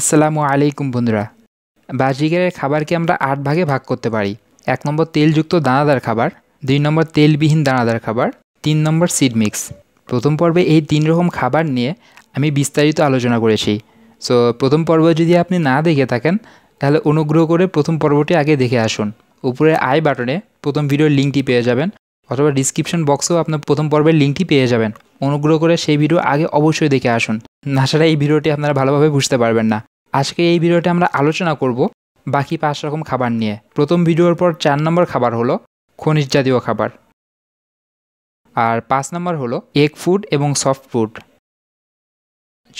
আসসালামু আলাইকুম বন্ধুরা বাজিগারের খাবারকে আমরা আট ভাগে ভাগ করতে পারি এক নম্বর তেলযুক্ত দানাদার খাবার দুই নম্বর তেলবিহীন দানাদার খাবার তিন নম্বর সিড মিক্স প্রথম পর্বে এই তিন রকম খাবার নিয়ে আমি বিস্তারিত আলোচনা করেছি সো প্রথম পর্ব যদি আপনি না দেখে থাকেন তাহলে অনুগ্রহ করে প্রথম পর্বটি আগে দেখে আসুন উপরে আই বাটনে প্রথম ভিডিওর লিঙ্কটি পেয়ে যাবেন অথবা ডিসক্রিপশন বক্সেও আপনার প্রথম পর্বের লিঙ্কটি পেয়ে যাবেন অনুগ্রহ করে সেই ভিডিও আগে অবশ্যই দেখে আসুন না ছাড়া এই ভিডিওটি আপনারা ভালোভাবে বুঝতে পারবেন না আজকে এই ভিডিওটি আমরা আলোচনা করব বাকি পাঁচ রকম খাবার নিয়ে প্রথম ভিডিওর পর চার নম্বর খাবার হলো খনিজ জাতীয় খাবার আর পাঁচ নম্বর হলো এগ ফুড এবং সফট ফুড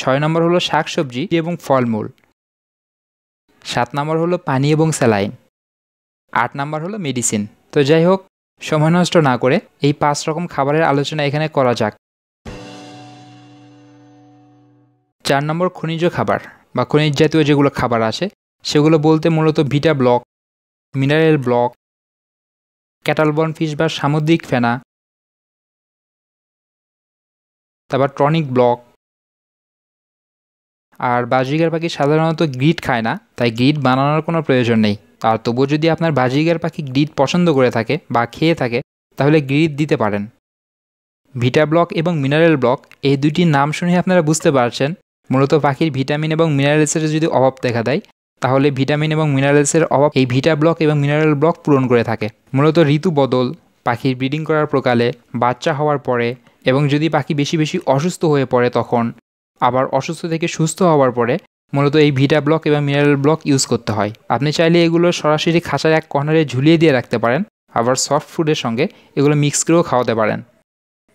ছয় নম্বর হলো সবজি এবং ফলমূল সাত নম্বর হলো পানি এবং স্যালাইন আট নম্বর হলো মেডিসিন তো যাই হোক সময় নষ্ট না করে এই পাঁচ রকম খাবারের আলোচনা এখানে করা যাক চার নম্বর খনিজ খাবার বা খনিজ জাতীয় যেগুলো খাবার আছে সেগুলো বলতে মূলত vita block mineral block cuttlebone fish বা সামুদ্রিক ফেনা তারপর ট্রনিক ব্লক আর বাজিকার পাখি সাধারণত গ্রিড খায় না তাই গ্রিড বানানোর কোনো প্রয়োজন নেই আর তবুও যদি আপনার বাজিগার পাখি গ্রিড পছন্দ করে থাকে বা খেয়ে থাকে তাহলে গ্রিড দিতে পারেন ভিটা ব্লক এবং মিনারেল ব্লক এই দুইটির নাম শুনে আপনারা বুঝতে পারছেন মূলত পাখির ভিটামিন এবং মিনারেলসের যদি অভাব দেখা দেয় তাহলে ভিটামিন এবং মিনারেলসের অভাব এই ভিটা ব্লক এবং মিনারেল ব্লক পূরণ করে থাকে মূলত ঋতু বদল পাখির ব্রিডিং করার প্রকালে বাচ্চা হওয়ার পরে এবং যদি পাখি বেশি বেশি অসুস্থ হয়ে পড়ে তখন আবার অসুস্থ থেকে সুস্থ হওয়ার পরে মূলত এই ভিটা ব্লক এবং মিনারেল ব্লক ইউজ করতে হয় আপনি চাইলে এগুলো সরাসরি খাঁচার এক কর্নারে ঝুলিয়ে দিয়ে রাখতে পারেন আবার সফট ফুডের সঙ্গে এগুলো মিক্স করেও খাওয়াতে পারেন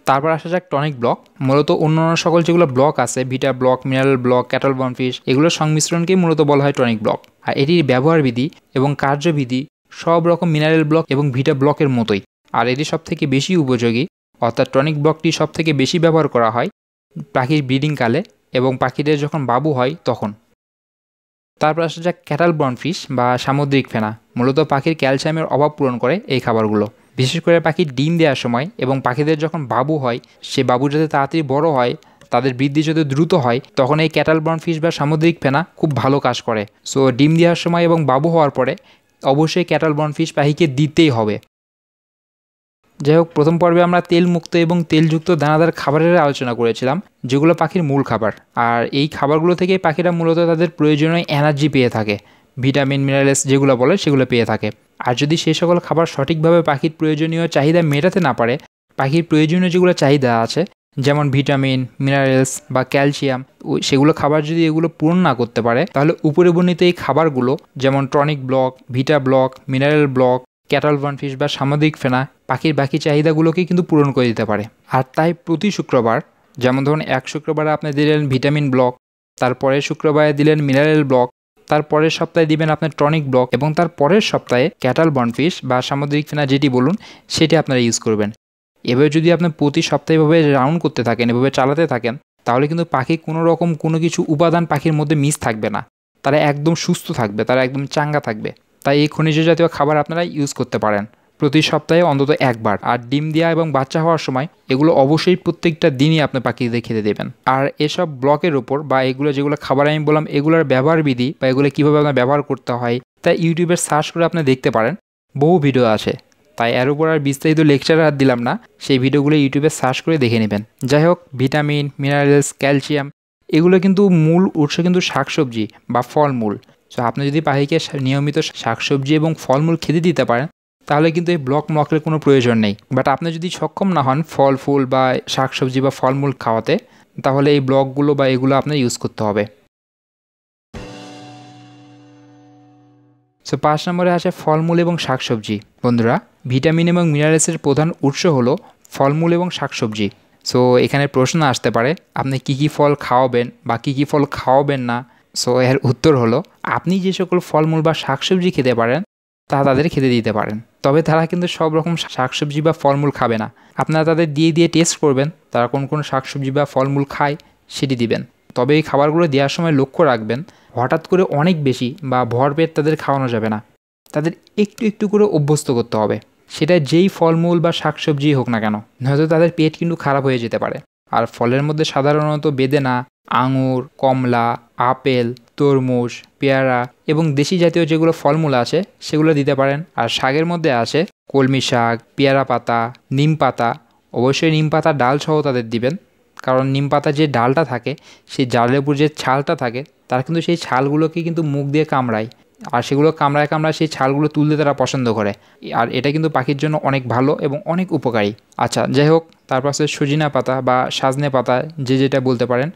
তারপর আসা যাক টনিক ব্লক মূলত অন্যান্য সকল যেগুলো ব্লক আছে vita block mineral block cattle bonefish এগুলোর সংমিশ্রণকেই মূলত বলা হয় টনিক ব্লক আর এটির ব্যবহারবিধি এবং কার্যবিধি সব রকম মিনারেল ব্লক এবং ভিটা ব্লকের মতোই আর এটি সব থেকে বেশি উপযোগী অর্থাৎ টনিক ব্লকটি সব থেকে বেশি ব্যবহার করা হয় পাখির ব্রিডিংকালে এবং পাখিদের যখন বাবু হয় তখন তারপর আসা যাক ক্যাটাল ব্রন ফিশ বা সামুদ্রিক ফেনা মূলত পাখির ক্যালসিয়ামের অভাব পূরণ করে এই খাবারগুলো বিশেষ করে পাখি ডিম দেওয়ার সময় এবং পাখিদের যখন বাবু হয় সে বাবু যাতে তাড়াতাড়ি বড় হয় তাদের বৃদ্ধি যদি দ্রুত হয় তখন এই ক্যাটাল ব্রন ফিশ বা সামুদ্রিক ফেনা খুব ভালো কাজ করে সো ডিম দেওয়ার সময় এবং বাবু হওয়ার পরে অবশ্যই ক্যাটাল ব্রন ফিশ পাখিকে দিতেই হবে যাই হোক প্রথম পর্বে আমরা তেলমুক্ত এবং তেলযুক্ত দানাদার খাবারের আলোচনা করেছিলাম যেগুলো পাখির মূল খাবার আর এই খাবারগুলো থেকেই পাখিরা মূলত তাদের প্রয়োজনীয় এনার্জি পেয়ে থাকে ভিটামিন মিনারেলস যেগুলো বলে সেগুলো পেয়ে থাকে আর যদি সেই সকল খাবার সঠিকভাবে পাখির প্রয়োজনীয় চাহিদা মেটাতে না পারে পাখির প্রয়োজনীয় যেগুলো চাহিদা আছে যেমন ভিটামিন মিনারেলস বা ক্যালসিয়াম সেগুলো খাবার যদি এগুলো পূরণ না করতে পারে তাহলে উপরে বর্ণিত এই খাবারগুলো যেমন tonic block vita block mineral block cattle bonefish বা সামুদ্রিক ফেনা পাখির বাকি চাহিদাগুলোকে কিন্তু পূরণ করে দিতে পারে আর তাই প্রতি শুক্রবার যেমন ধরুন এক শুক্রবারে আপনি দিলেন ভিটামিন ব্লক তারপরে শুক্রবারে দিলেন মিনারেল ব্লক তার পরের সপ্তাহে দিবেন আপনার টনিক ব্লক এবং তার পরের সপ্তাহে ক্যাটাল বনফিশ বা সামুদ্রিক ফেনা যেটি বলুন সেটি আপনারা ইউজ করবেন এভাবে যদি আপনি প্রতি সপ্তাহে এভাবে রাউন্ড করতে থাকেন এভাবে চালাতে থাকেন তাহলে কিন্তু পাখি কোনো রকম কোনো কিছু উপাদান পাখির মধ্যে মিস থাকবে না তারা একদম সুস্থ থাকবে তারা একদম চাঙ্গা থাকবে তাই এই খনিজ জাতীয় খাবার আপনারা ইউজ করতে পারেন প্রতি সপ্তাহে অন্তত একবার আর ডিম দেওয়া এবং বাচ্চা হওয়ার সময় এগুলো অবশ্যই প্রত্যেকটা দিনই আপনি পাখিদের খেতে দেবেন আর এসব ব্লকের ওপর বা এগুলো যেগুলো খাবার আমি বললাম এগুলোর ব্যবহার বিধি বা এগুলো কীভাবে আপনার ব্যবহার করতে হয় তা ইউটিউবে সার্চ করে আপনি দেখতে পারেন বহু ভিডিও আছে তাই এর উপর আর বিস্তারিত লেকচার আর দিলাম না সেই ভিডিওগুলো ইউটিউবে সার্চ করে দেখে নেবেন যাই হোক ভিটামিন মিনারেলস ক্যালসিয়াম এগুলো কিন্তু মূল উৎস কিন্তু শাকসবজি বা ফলমূল সো আপনি যদি পাখিকে নিয়মিত শাকসবজি এবং ফলমূল খেতে দিতে পারেন তাহলে কিন্তু এই ব্লক মকের কোনো প্রয়োজন নেই বাট আপনি যদি সক্ষম না হন ফল ফুল বা শাকসবজি বা ফলমূল খাওয়াতে তাহলে এই ব্লকগুলো বা এগুলো আপনার ইউজ করতে হবে সো পাঁচ নম্বরে আসে ফলমূল এবং শাকসবজি বন্ধুরা ভিটামিন এবং মিনারেলসের প্রধান উৎস হলো ফলমূল এবং শাকসবজি সো এখানে প্রশ্ন আসতে পারে আপনি কি কি ফল খাওয়াবেন বা কি কি ফল খাওয়াবেন না সো এর উত্তর হলো আপনি যে সকল ফলমূল বা শাকসবজি খেতে পারেন তা তাদের খেতে দিতে পারেন তবে তারা কিন্তু সব রকম শাকসবজি বা ফলমূল খাবে না আপনারা তাদের দিয়ে দিয়ে টেস্ট করবেন তারা কোন কোন শাকসবজি বা ফলমূল খায় সেটি দিবেন তবে এই খাবারগুলো দেওয়ার সময় লক্ষ্য রাখবেন হঠাৎ করে অনেক বেশি বা ভর পেট তাদের খাওয়ানো যাবে না তাদের একটু একটু করে অভ্যস্ত করতে হবে সেটা যেই ফলমূল বা শাকসবজি হোক না কেন নয়তো তাদের পেট কিন্তু খারাপ হয়ে যেতে পারে আর ফলের মধ্যে সাধারণত বেদেনা আঙুর কমলা আপেল তরমুজ পেয়ারা এবং দেশি জাতীয় যেগুলো ফলমূল আছে সেগুলো দিতে পারেন আর শাকের মধ্যে আছে কলমি শাক পেয়ারা পাতা নিম পাতা অবশ্যই নিম পাতা ডাল সহ তাদের দিবেন কারণ নিম পাতা যে ডালটা থাকে সেই ডালের উপর যে ছালটা থাকে তারা কিন্তু সেই ছালগুলোকে কিন্তু মুখ দিয়ে কামড়ায় আর সেগুলো কামড়ায় কামড়ায় সেই ছালগুলো তুলতে তারা পছন্দ করে আর এটা কিন্তু পাখির জন্য অনেক ভালো এবং অনেক উপকারী আচ্ছা যাই হোক তারপর সজিনা পাতা বা সাজনে পাতা যে যেটা বলতে পারেন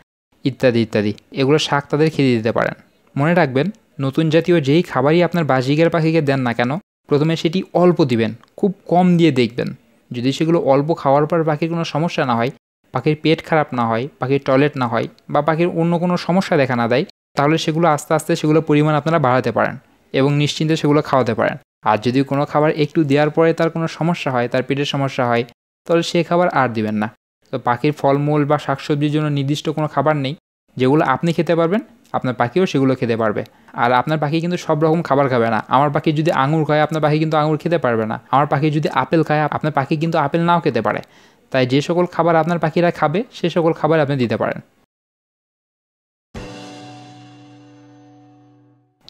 ইত্যাদি ইত্যাদি এগুলো শাক তাদের খেতে দিতে পারেন মনে রাখবেন নতুন জাতীয় যেই খাবারই আপনার বাজিগার পাখিকে দেন না কেন প্রথমে সেটি অল্প দিবেন খুব কম দিয়ে দেখবেন যদি সেগুলো অল্প খাওয়ার পর পাখির কোনো সমস্যা না হয় পাখির পেট খারাপ না হয় পাখির টয়লেট না হয় বা পাখির অন্য কোনো সমস্যা দেখা না দেয় তাহলে সেগুলো আস্তে আস্তে সেগুলো পরিমাণ আপনারা বাড়াতে পারেন এবং নিশ্চিন্তে সেগুলো খাওয়াতে পারেন আর যদি কোনো খাবার একটু দেওয়ার পরে তার কোনো সমস্যা হয় তার পেটের সমস্যা হয় তাহলে সে খাবার আর দিবেন না তো পাখির ফলমূল বা শাকসবজির জন্য নির্দিষ্ট কোনো খাবার নেই যেগুলো আপনি খেতে পারবেন আপনার পাখিও সেগুলো খেতে পারবে আর আপনার পাখি কিন্তু সব রকম খাবার খাবে না আমার পাখি যদি আঙুর খায় আপনার পাখি কিন্তু আঙুর খেতে পারবে না আমার পাখি যদি আপেল খায় আপনার পাখি কিন্তু আপেল নাও খেতে পারে তাই যে সকল খাবার আপনার পাখিরা খাবে সে সকল খাবার আপনি দিতে পারেন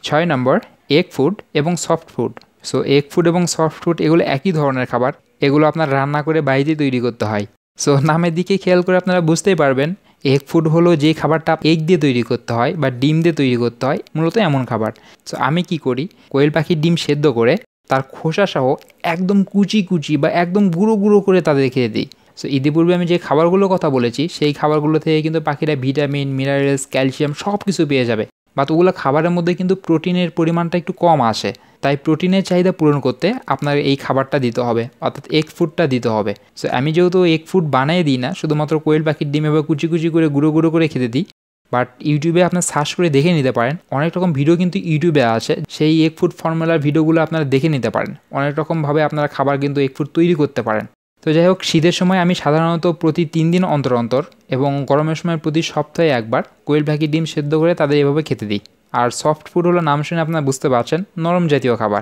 ছয় নম্বর এগ ফুড এবং soft food so egg food এবং সফট ফুড এগুলো একই ধরনের খাবার এগুলো আপনার রান্না করে বাইরে তৈরি করতে হয় সো নামের দিকে খেয়াল করে আপনারা বুঝতেই পারবেন এগ ফুড হলো যে খাবারটা এগ দিয়ে তৈরি করতে হয় বা ডিম দিয়ে তৈরি করতে হয় মূলত এমন খাবার সো আমি কি করি কোয়েল পাখির ডিম সেদ্ধ করে তার খোসা সহ একদম কুচি কুচি বা একদম গুঁড়ো গুঁড়ো করে তাদের খেয়ে দিই সো ইতিপূর্বে আমি যে খাবারগুলোর কথা বলেছি সেই খাবারগুলো থেকে কিন্তু পাখিরা ভিটামিন মিনারেলস ক্যালসিয়াম সব কিছু পেয়ে যাবে বাট ওগুলো খাবারের মধ্যে কিন্তু প্রোটিনের পরিমাণটা একটু কম আসে তাই প্রোটিনের চাহিদা পূরণ করতে আপনার এই খাবারটা দিতে হবে অর্থাৎ এগ ফুডটা দিতে হবে সো আমি যেহেতু এগ ফুড বানিয়ে দিই না শুধুমাত্র কোয়েল পাখির ডিম এবার কুচি কুচি করে গুঁড়ো গুঁড়ো করে খেতে দিই বাট ইউটিউবে আপনার সার্চ করে দেখে নিতে পারেন অনেক রকম ভিডিও কিন্তু ইউটিউবে আছে সেই এগ ফুড ফর্মুলার ভিডিওগুলো আপনারা দেখে নিতে পারেন অনেক রকমভাবে আপনারা খাবার কিন্তু এগ ফুড তৈরি করতে পারেন তো যাই হোক শীতের সময় আমি সাধারণত প্রতি তিন দিন অন্তর অন্তর এবং গরমের সময় প্রতি সপ্তাহে একবার কোয়েল ভাকি ডিম সেদ্ধ করে তাদের এভাবে খেতে দিই আর সফট ফুড হলো নাম শুনে আপনারা বুঝতে পারছেন নরম জাতীয় খাবার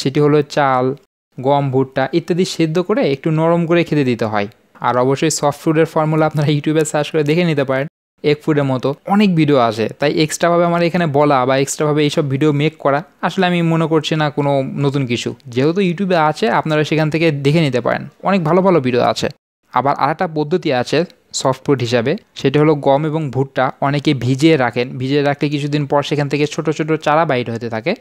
সেটি হলো চাল গম ভুট্টা ইত্যাদি সেদ্ধ করে একটু নরম করে খেতে দিতে হয় আর অবশ্যই সফট ফুডের ফর্মুলা আপনারা ইউটিউবে সার্চ করে দেখে নিতে পারেন এক ফুটের মতো অনেক ভিডিও আসে তাই এক্সট্রাভাবে আমার এখানে বলা বা এক্সট্রাভাবে এইসব ভিডিও মেক করা আসলে আমি মনে করছি না কোনো নতুন কিছু যেহেতু ইউটিউবে আছে আপনারা সেখান থেকে দেখে নিতে পারেন অনেক ভালো ভালো ভিডিও আছে আবার আরেকটা পদ্ধতি আছে সফটওয়্যার হিসাবে সেটা হলো গম এবং ভুট্টা অনেকে ভিজিয়ে রাখেন ভিজিয়ে রাখলে কিছুদিন পর সেখান থেকে ছোট ছোট চারা বাইর হতে থাকে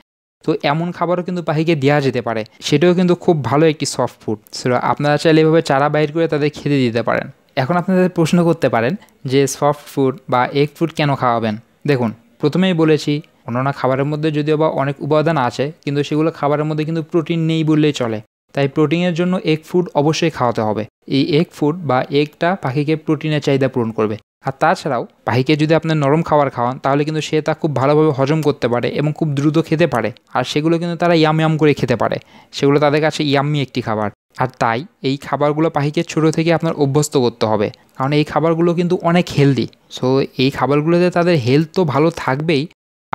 তো এমন খাবারও কিন্তু পাখিকে দেওয়া যেতে পারে সেটাও কিন্তু খুব ভালো একটি সফট ফুড সেটা আপনারা চাইলে এভাবে চারা বাইর করে তাদের খেতে দিতে পারেন এখন আপনাদের প্রশ্ন করতে পারেন যে সফট ফুড বা এগ ফুড কেন খাওয়াবেন দেখুন প্রথমেই বলেছি অন্যান্য খাবারের মধ্যে যদিও বা অনেক উপাদান আছে কিন্তু সেগুলো খাবারের মধ্যে কিন্তু প্রোটিন নেই বললেই চলে তাই প্রোটিনের জন্য এগ ফুড অবশ্যই খাওয়াতে হবে এই এগ ফুড বা এগটা পাখিকে প্রোটিনের চাহিদা পূরণ করবে আর তাছাড়াও পাখিকে যদি আপনি নরম খাবার খাওয়ান তাহলে কিন্তু সে তা খুব ভালোভাবে হজম করতে পারে এবং খুব দ্রুত খেতে পারে আর সেগুলো কিন্তু তারা ইয়াম ইয়াম করে খেতে পারে সেগুলো তাদের কাছে ইয়াম্মি একটি খাবার আর তাই এই খাবারগুলো পাখিকে ছোটো থেকে আপনার অভ্যস্ত করতে হবে কারণ এই খাবারগুলো কিন্তু অনেক হেলদি সো এই খাবারগুলোতে তাদের হেলথ তো ভালো থাকবেই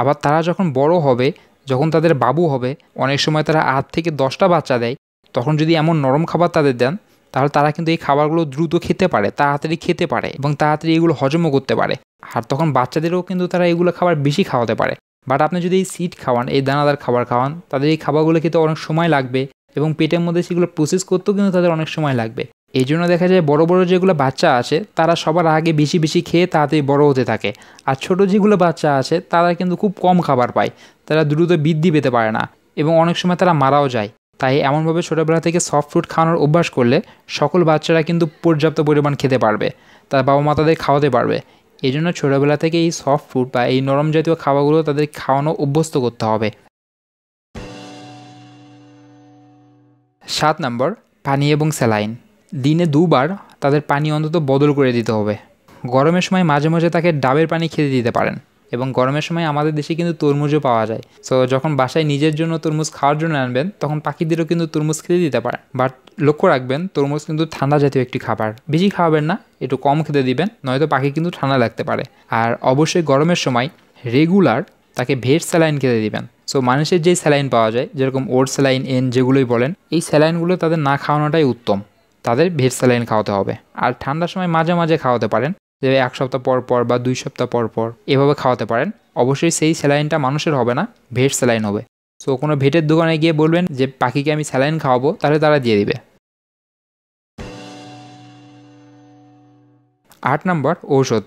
আবার তারা যখন বড় হবে যখন তাদের বাবু হবে অনেক সময় তারা আট থেকে দশটা বাচ্চা দেয় তখন যদি এমন নরম খাবার তাদের দেন তাহলে তারা কিন্তু এই খাবারগুলো দ্রুত খেতে পারে তাড়াতাড়ি খেতে পারে এবং তাড়াতাড়ি এগুলো হজমও করতে পারে আর তখন বাচ্চাদেরও কিন্তু তারা এগুলো খাবার বেশি খাওয়াতে পারে বাট আপনি যদি এই সিড খাওয়ান এই দানাদার খাবার খাওয়ান তাদের এই খাবারগুলো খেতে অনেক সময় লাগবে এবং পেটের মধ্যে সেগুলো প্রসেস করতেও কিন্তু তাদের অনেক সময় লাগবে এই জন্য দেখা যায় বড় বড় যেগুলো বাচ্চা আছে তারা সবার আগে বেশি বেশি খেয়ে তাড়াতাড়ি বড় হতে থাকে আর ছোট যেগুলো বাচ্চা আছে তারা কিন্তু খুব কম খাবার পায় তারা দ্রুত বৃদ্ধি পেতে পারে না এবং অনেক সময় তারা মারাও যায় তাই এমনভাবে ছোটোবেলা থেকে সফট ফুড খাওয়ানোর অভ্যাস করলে সকল বাচ্চারা কিন্তু পর্যাপ্ত পরিমাণ খেতে পারবে তার বাবা মা তাদের খাওয়াতে পারবে এই জন্য ছোটোবেলা থেকে এই সফট ফুড বা এই নরম জাতীয় খাবারগুলো তাদের খাওয়ানো অভ্যস্ত করতে হবে সাত নম্বর পানি এবং স্যালাইন দিনে দুবার তাদের পানি অন্তত বদল করে দিতে হবে গরমের সময় মাঝে মাঝে তাকে ডাবের পানি খেতে দিতে পারেন এবং গরমের সময় আমাদের দেশে কিন্তু তরমুজও পাওয়া যায় সো যখন বাসায় নিজের জন্য তরমুজ খাওয়ার জন্য আনবেন তখন পাখিদেরও কিন্তু তরমুজ খেতে দিতে পারেন বাট লক্ষ্য রাখবেন তরমুজ কিন্তু ঠান্ডা জাতীয় একটি খাবার বেশি খাওয়াবেন না একটু কম খেতে দিবেন নয়তো পাখি কিন্তু ঠান্ডা লাগতে পারে আর অবশ্যই গরমের সময় রেগুলার তাকে ভেট স্যালাইন খেতে দিবেন সো মানুষের যেই স্যালাইন পাওয়া যায় যেরকম ওর স্যালাইন এন যেগুলোই বলেন এই স্যালাইনগুলো তাদের না খাওয়ানোটাই উত্তম তাদের ভেট স্যালাইন খাওয়াতে হবে আর ঠান্ডার সময় মাঝে মাঝে খাওয়াতে পারেন যে এক সপ্তাহ পর পর বা দুই সপ্তাহ পর পর এভাবে খাওয়াতে পারেন অবশ্যই সেই স্যালাইনটা মানুষের হবে না ভেট স্যালাইন হবে সো কোনো ভেটের দোকানে গিয়ে বলবেন যে পাখিকে আমি স্যালাইন খাওয়াবো তাহলে তারা দিয়ে দিবে আট নম্বর ঔষধ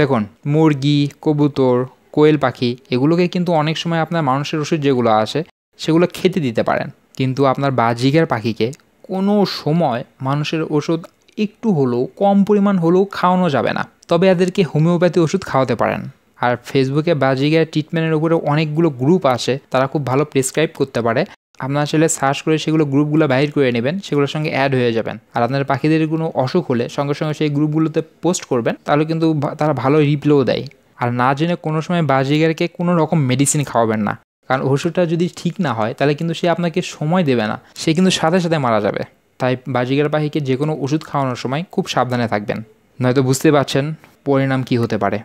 দেখুন মুরগি কবুতর কোয়েল পাখি এগুলোকে কিন্তু অনেক সময় আপনার মানুষের ওষুধ যেগুলো আছে সেগুলো খেতে দিতে পারেন কিন্তু আপনার বাজিগের পাখিকে কোনো সময় মানুষের ওষুধ একটু হলেও কম পরিমাণ হলেও খাওয়ানো যাবে না তবে এদেরকে হোমিওপ্যাথি ওষুধ খাওয়াতে পারেন আর ফেসবুকে বাজিগের ট্রিটমেন্টের উপরে অনেকগুলো গ্রুপ আসে তারা খুব ভালো প্রেসক্রাইব করতে পারে আপনার ছেলে সার্চ করে সেগুলো গ্রুপগুলো বাইর করে নেবেন সেগুলোর সঙ্গে অ্যাড হয়ে যাবেন আর আপনার পাখিদের কোনো অসুখ হলে সঙ্গে সঙ্গে সেই গ্রুপগুলোতে পোস্ট করবেন তাহলে কিন্তু তারা ভালো রিপ্লেও দেয় আর না জেনে কোনো সময় বাজিগারকে কোনো রকম মেডিসিন খাওয়াবেন না কারণ ওষুধটা যদি ঠিক না হয় তাহলে কিন্তু সে আপনাকে সময় দেবে না সে কিন্তু সাথে সাথে মারা যাবে তাই বাজিগার পাখিকে যে কোনো ওষুধ খাওয়ানোর সময় খুব সাবধানে থাকবেন নয়তো বুঝতে পারছেন পরিণাম কি হতে পারে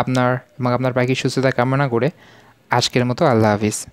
আপনার এবং আপনার পাখির সুস্থতা কামনা করে আজকের মতো আল্লাহ হাফিজ